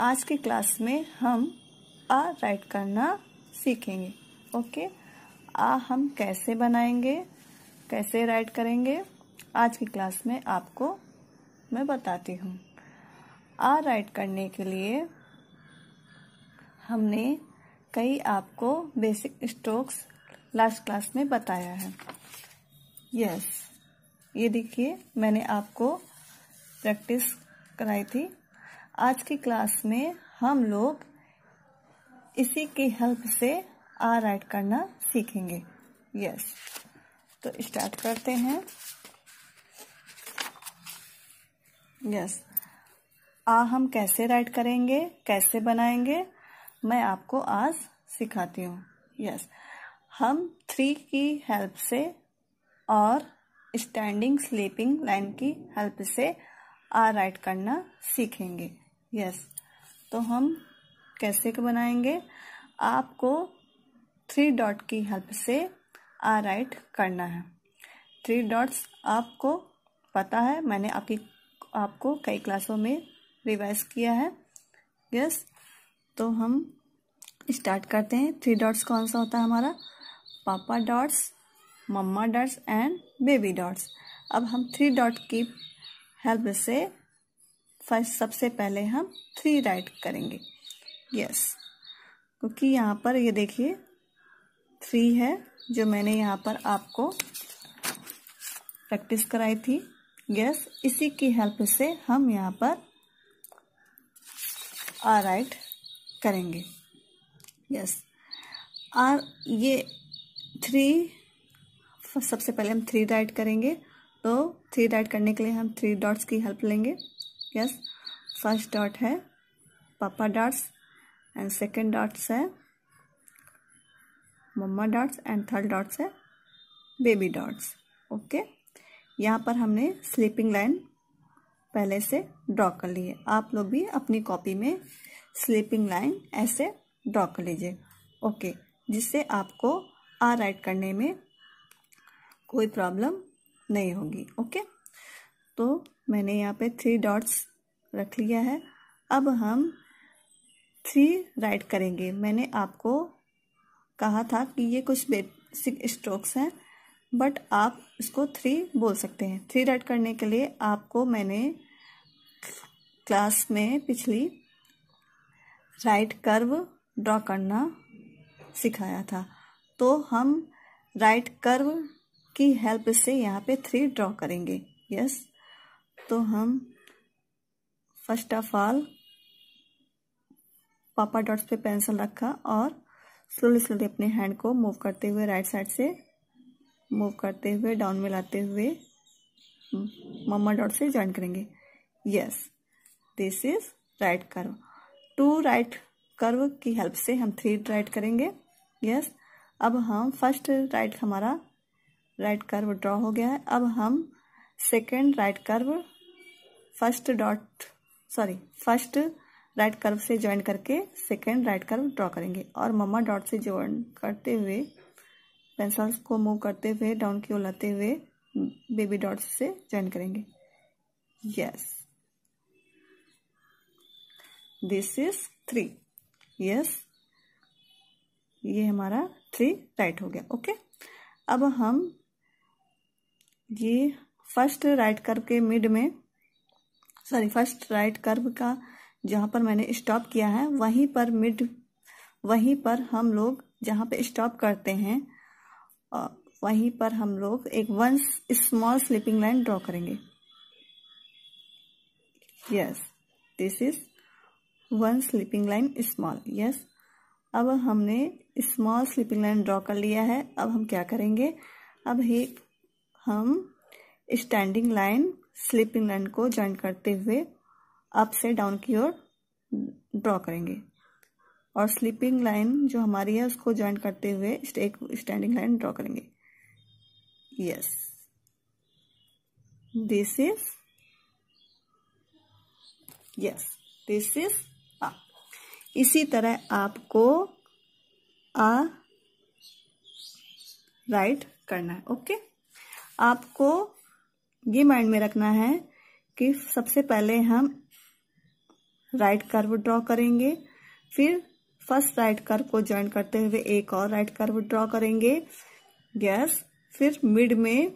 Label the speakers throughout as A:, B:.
A: आज के क्लास में हम आ राइट करना सीखेंगे ओके आ हम कैसे बनाएंगे कैसे राइट करेंगे आज की क्लास में आपको मैं बताती हूँ आ राइट करने के लिए हमने कई आपको बेसिक स्ट्रोक्स लास्ट क्लास में बताया है यस yes, ये देखिए मैंने आपको प्रैक्टिस कराई थी आज की क्लास में हम लोग इसी की हेल्प से आर राइट करना सीखेंगे यस तो स्टार्ट करते हैं यस आ हम कैसे राइट करेंगे कैसे बनाएंगे मैं आपको आज सिखाती हूँ यस हम थ्री की हेल्प से और स्टैंडिंग स्लीपिंग लाइन की हेल्प से आ राइट करना सीखेंगे यस तो हम कैसे को बनाएंगे आपको थ्री डॉट की हेल्प से आ राइट करना है थ्री डॉट्स आपको पता है मैंने आपकी आपको कई क्लासों में रिवाइज किया है यस तो हम स्टार्ट करते हैं थ्री डॉट्स कौन सा होता है हमारा papa dots mamma dots and baby dots अब हम थ्री डॉट की हेल्प से फर्स्ट सबसे पहले हम थ्री राइट करेंगे यस क्योंकि यहाँ पर ये देखिए थ्री है जो मैंने यहाँ पर आपको प्रैक्टिस कराई थी यस इसी की हेल्प से हम यहाँ पर आर राइट करेंगे यस आर ये थ्री सबसे पहले हम थ्री राइट करेंगे तो थ्री राइट करने के लिए हम थ्री डॉट्स की हेल्प लेंगे यस फर्स्ट डॉट है papa dots and second dots है mamma dots and third dots है बेबी डॉट्स ओके यहाँ पर हमने स्लीपिंग लाइन पहले से ड्रॉ कर ली है आप लोग भी अपनी कॉपी में स्लीपिंग लाइन ऐसे ड्रॉ कर लीजिए ओके जिससे आपको आ राइट करने में कोई प्रॉब्लम नहीं होगी ओके तो मैंने यहाँ पे थ्री डॉट्स रख लिया है अब हम थ्री राइट करेंगे मैंने आपको कहा था कि ये कुछ बेसिक स्ट्रोक्स हैं बट आप इसको थ्री बोल सकते हैं थ्री राइट करने के लिए आपको मैंने क्लास में पिछली राइट कर्व ड्रॉ करना सिखाया था तो हम राइट कर्व की हेल्प से यहाँ पे थ्री ड्रॉ करेंगे यस तो हम first of all papa dots पे पेंसिल रखा और स्लोली स्लोली अपने हैंड को मूव करते हुए राइट साइड से मूव करते हुए डाउन में लाते हुए मम्मा डॉट से ज्वाइन करेंगे yes this is right curve to right curve की हेल्प से हम थ्री राइट करेंगे यस yes. अब हम फर्स्ट राइट हमारा राइट कर्व ड्रॉ हो गया है अब हम second right curve first dot sorry first right curve से ज्वाइन करके सेकेंड राइट कर्व ड्रॉ करेंगे और मम्मा डॉट से ज्वाइन करते हुए पेंसिल्स को मूव करते हुए डाउन की ओर लाते हुए बेबी डॉट से ज्वाइन करेंगे yes this is three yes ये हमारा थ्री राइट हो गया ओके अब हम ये फर्स्ट राइट कर्व के मिड में सॉरी फर्स्ट राइट कर्व का जहाँ पर मैंने स्टॉप किया है वहीं पर मिड वहीं पर हम लोग जहाँ पे स्टॉप करते हैं वहीं पर हम लोग एक one small slipping line draw करेंगे yes this is one slipping line small yes अब हमने स्मॉल स्लिपिंग लाइन ड्रॉ कर लिया है अब हम क्या करेंगे अब ही हम स्टैंडिंग लाइन स्लिपिंग एंड को ज्वाइन करते हुए अप से डाउन की ओर ड्रॉ करेंगे और स्लिपिंग लाइन जो हमारी है उसको ज्वाइन करते हुए एक स्टैंडिंग लाइन ड्रॉ करेंगे yes this is yes this is ah इसी तरह आपको आ राइट करना है ओके आपको ये माइंड में रखना है कि सबसे पहले हम राइट कर्व ड्रॉ करेंगे फिर फर्स्ट राइट कर्व को ज्वाइन करते हुए एक और राइट कर्व ड्रॉ करेंगे यस फिर मिड में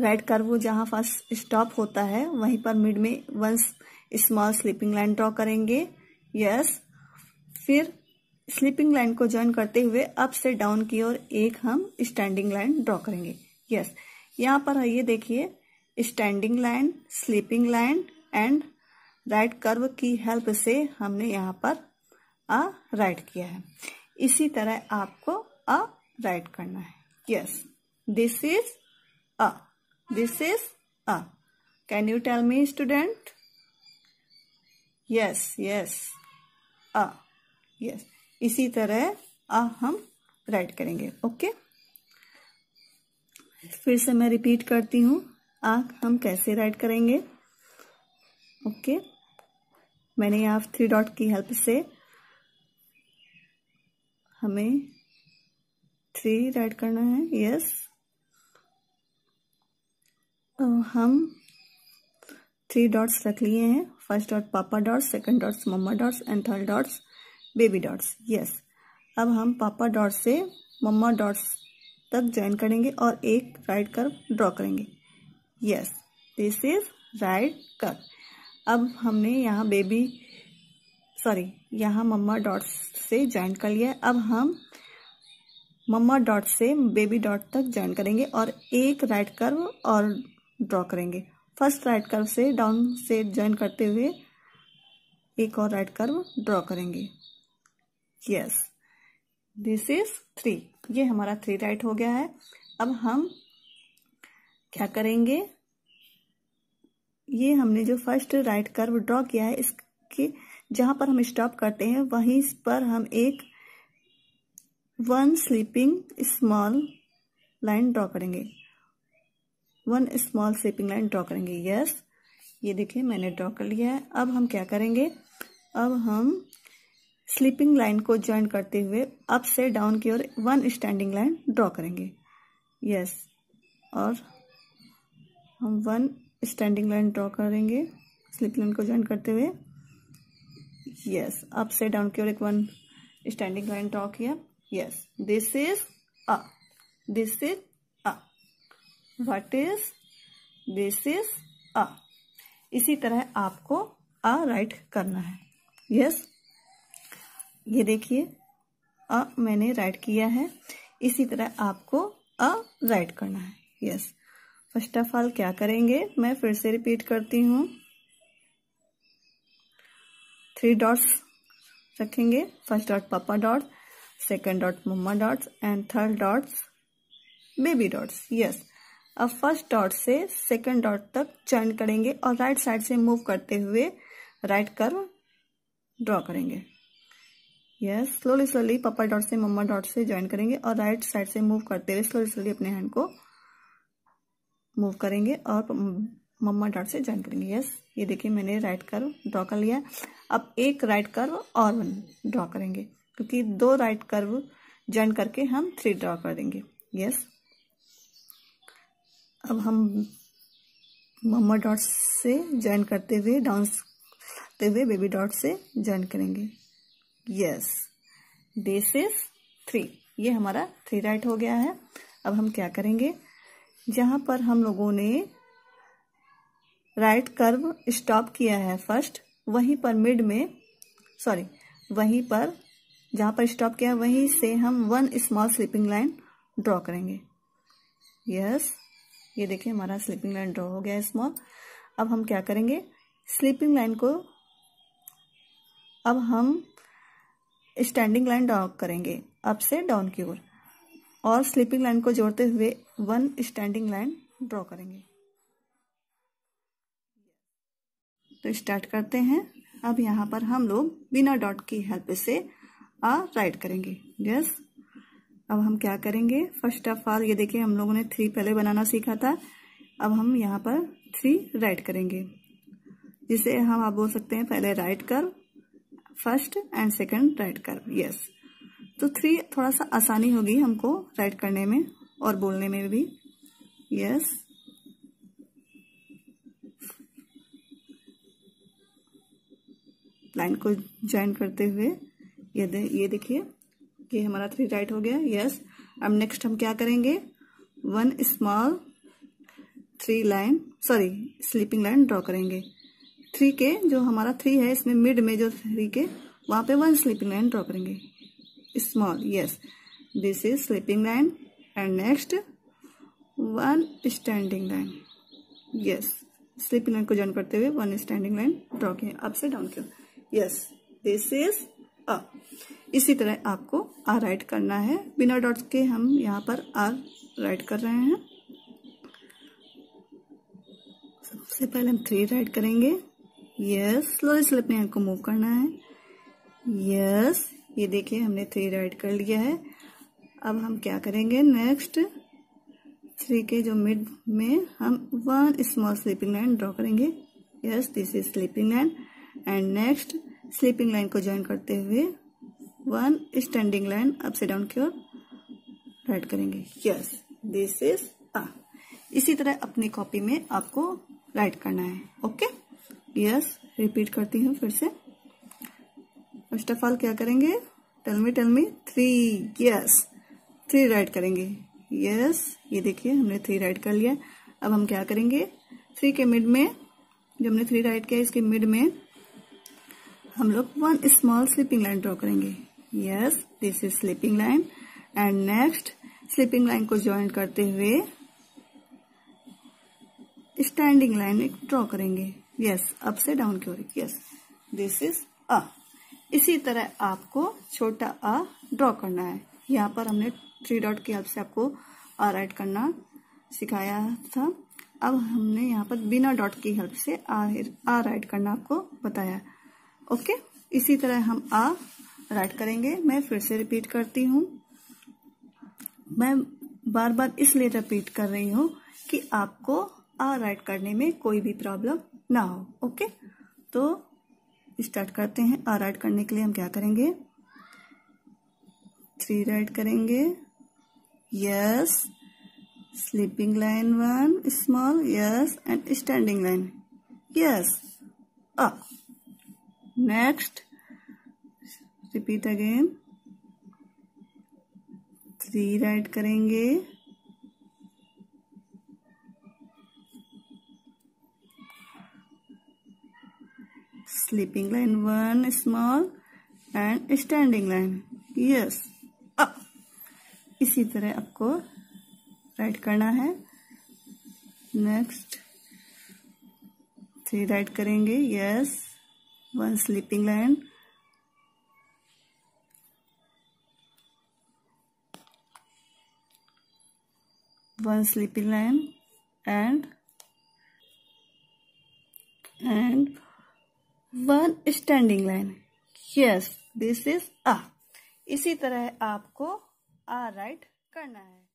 A: राइट कर्व जहां फर्स्ट स्टॉप होता है वहीं पर मिड में once small sleeping line draw करेंगे यस फिर स्लीपिंग लाइन को ज्वाइन करते हुए अप से डाउन की ओर एक हम स्टैंडिंग लाइन ड्रॉ करेंगे यस यहाँ पर ये देखिए standing line sleeping line and right curve की हेल्प से हमने यहाँ पर अ राइट किया है इसी तरह आपको अ राइट करना है yes this is a this is a can you tell me student yes yes uh yes इसी तरह अ हम राइट करेंगे ओके okay? फिर से मैं रिपीट करती हूँ आँख हम कैसे राइट करेंगे ओके okay. मैंने यहाँ थ्री डॉट की हेल्प से हमें थ्री राइट करना है यस हम थ्री डॉट्स रख लिए हैं first dot papa dots second dots mamma dots and third dots baby dots yes अब हम पापा डॉट से मम्मा डॉट्स तक ज्वाइन करेंगे और एक राइट कर ड्रॉ करेंगे yes this is right cup अब हमने यहाँ बेबी सॉरी यहाँ मम्मा डॉट्स से ज्वाइन कर लिया अब हम मम्मा डॉट से बेबी डॉट तक ज्वाइन करेंगे और एक राइट कर्व और ड्रॉ करेंगे फर्स्ट राइट कर्व से डाउन से ज्वाइन करते हुए एक और राइट कर्व ड्रॉ करेंगे यस दिस इज थ्री ये हमारा थ्री राइट हो गया है अब हम क्या करेंगे ये हमने जो फर्स्ट राइट कर्व ड्रॉ किया है इसके जहां पर हम स्टॉप करते हैं वहीं पर हम एक one sleeping small line draw करेंगे one small sleeping line draw करेंगे यस yes, ये देखिए मैंने ड्रॉ कर लिया है अब हम क्या करेंगे अब हम स्लीपिंग लाइन को ज्वाइन करते हुए अप से डाउन की ओर वन स्टैंडिंग लाइन ड्रॉ करेंगे यस yes, और हम वन स्टैंडिंग लाइन ड्रॉ करेंगे स्लिप लाइन को ज्वाइन करते हुए यस अप से डाउन की ओर एक वन स्टैंडिंग लाइन ड्रॉ किया yes this is a this is a what is this is a इसी तरह आपको अ राइट करना है यस ये देखिए अ मैंने राइट किया है इसी तरह आपको अ राइट करना है यस फर्स्ट ऑफ ऑल क्या करेंगे मैं फिर से रिपीट करती हूँ थ्री डॉट्स रखेंगे first dot papa dot second dot mama dots and third dots baby dots yes अब फर्स्ट डॉट से सेकंड डॉट तक चर्न करेंगे और राइट right साइड से मूव करते हुए राइट कर ड्रॉ करेंगे yes slowly slowly papa dot से मम्मा डॉट से ज्वाइन करेंगे और राइट साइड से मूव करते हुए स्लोली स्लोली अपने हैंड को मूव करेंगे और मम्मा डॉट से ज्वाइन करेंगे यस ये देखिए मैंने राइट कर्व ड्रॉ कर लिया अब एक राइट कर्व और वन ड्रॉ करेंगे क्योंकि दो राइट कर्व ज्वाइन करके हम थ्री ड्रॉ कर देंगे यस अब हम मम्मा डॉट से ज्वाइन करते हुए डांस करते हुए बेबी डॉट से ज्वाइन करेंगे यस दिस इज थ्री ये हमारा थ्री राइट हो गया है अब हम क्या करेंगे जहाँ पर हम लोगों ने राइट कर्व स्टॉप किया है फर्स्ट वहीं पर मिड में सॉरी वहीं पर जहाँ पर स्टॉप किया वहीं से हम one small sleeping line draw करेंगे यस ये देखिए हमारा स्लीपिंग लाइन ड्रॉ हो गया स्मॉल अब हम क्या करेंगे स्लीपिंग लाइन को अब हम स्टैंडिंग लाइन ड्रॉ करेंगे अप से डाउन की ओर और स्लीपिंग लाइन को जोड़ते हुए वन स्टैंडिंग लाइन ड्रॉ करेंगे तो स्टार्ट करते हैं अब यहाँ पर हम लोग बिना डॉट की हेल्प से आ राइट करेंगे यस अब हम क्या करेंगे फर्स्ट ऑफ ऑल ये देखिए हम लोगों ने थ्री पहले बनाना सीखा था अब हम यहाँ पर थ्री राइट करेंगे जिसे हम आप बोल सकते हैं पहले राइट कर फर्स्ट एंड सेकंड राइट कर यस तो थ्री थोड़ा सा आसानी होगी हमको राइट करने में और बोलने में भी यस लाइन को ज्वाइन करते हुए ये दे, ये देखिए कि हमारा थ्री राइट हो गया यस अब नेक्स्ट हम क्या करेंगे one small three line sorry sleeping line draw करेंगे थ्री के जो हमारा थ्री है इसमें मिड में जो थ्री के वहां पे वन स्लीपिंग लाइन ड्रॉ करेंगे small yes this is sleeping line and next one standing line yes sleeping line ko join karte hue one standing line draw kiya up से down क्यों yes this is a इसी तरह आपको are right करना है बिना dots के हम यहाँ पर आर राइट कर रहे हैं सबसे पहले हम थ्री राइट करेंगे यस स्लोली स्लिप में आपको मूव करना है यस ये देखिए हमने थ्री राइड कर लिया है अब हम क्या करेंगे नेक्स्ट थ्री के जो मिड में हम one small sleeping line draw करेंगे yes this is sleeping line and next sleeping line को ज्वाइन करते हुए वन स्टैंडिंग लाइन अप से डाउन की ओर राइट करेंगे यस दिस इज अ इसी तरह अपनी कॉपी में आपको राइट करना है ओके यस रिपीट करती हूँ फिर से फर्स्ट ऑफ ऑल क्या करेंगे tell me tell me three yes three right करेंगे यस ये देखिए हमने थ्री राइट कर लिया अब हम क्या करेंगे थ्री के मिड में जो हमने थ्री राइट किया इसके मिड में हम लोग one small sleeping line draw करेंगे yes this is sleeping line and next sleeping line को ज्वाइन करते हुए स्टैंडिंग लाइन ड्रॉ करेंगे यस अप से डाउन की ओर यस दिस इज अ इसी तरह आपको छोटा आ ड्रॉ करना है यहाँ पर हमने थ्री डॉट की हेल्प से आपको आ राइट करना सिखाया था अब हमने यहाँ पर बिना डॉट की हेल्प से आ, आ राइट करना आपको बताया ओके इसी तरह हम आ राइट करेंगे मैं फिर से रिपीट करती हूँ मैं बार बार इसलिए रिपीट कर रही हूँ कि आपको आ राइट करने में कोई भी प्रॉब्लम ना हो ओके तो स्टार्ट करते हैं आर ऐड करने के लिए हम क्या करेंगे थ्री राइट करेंगे yes sleeping line one small yes and standing line yes up next repeat again three right करेंगे sleeping line one small and standing line yes up इसी तरह आपको राइट करना है नेक्स्ट थ्री राइट करेंगे yes one sleeping line one sleeping line and and one standing line yes this is a इसी तरह आपको आ राइट करना है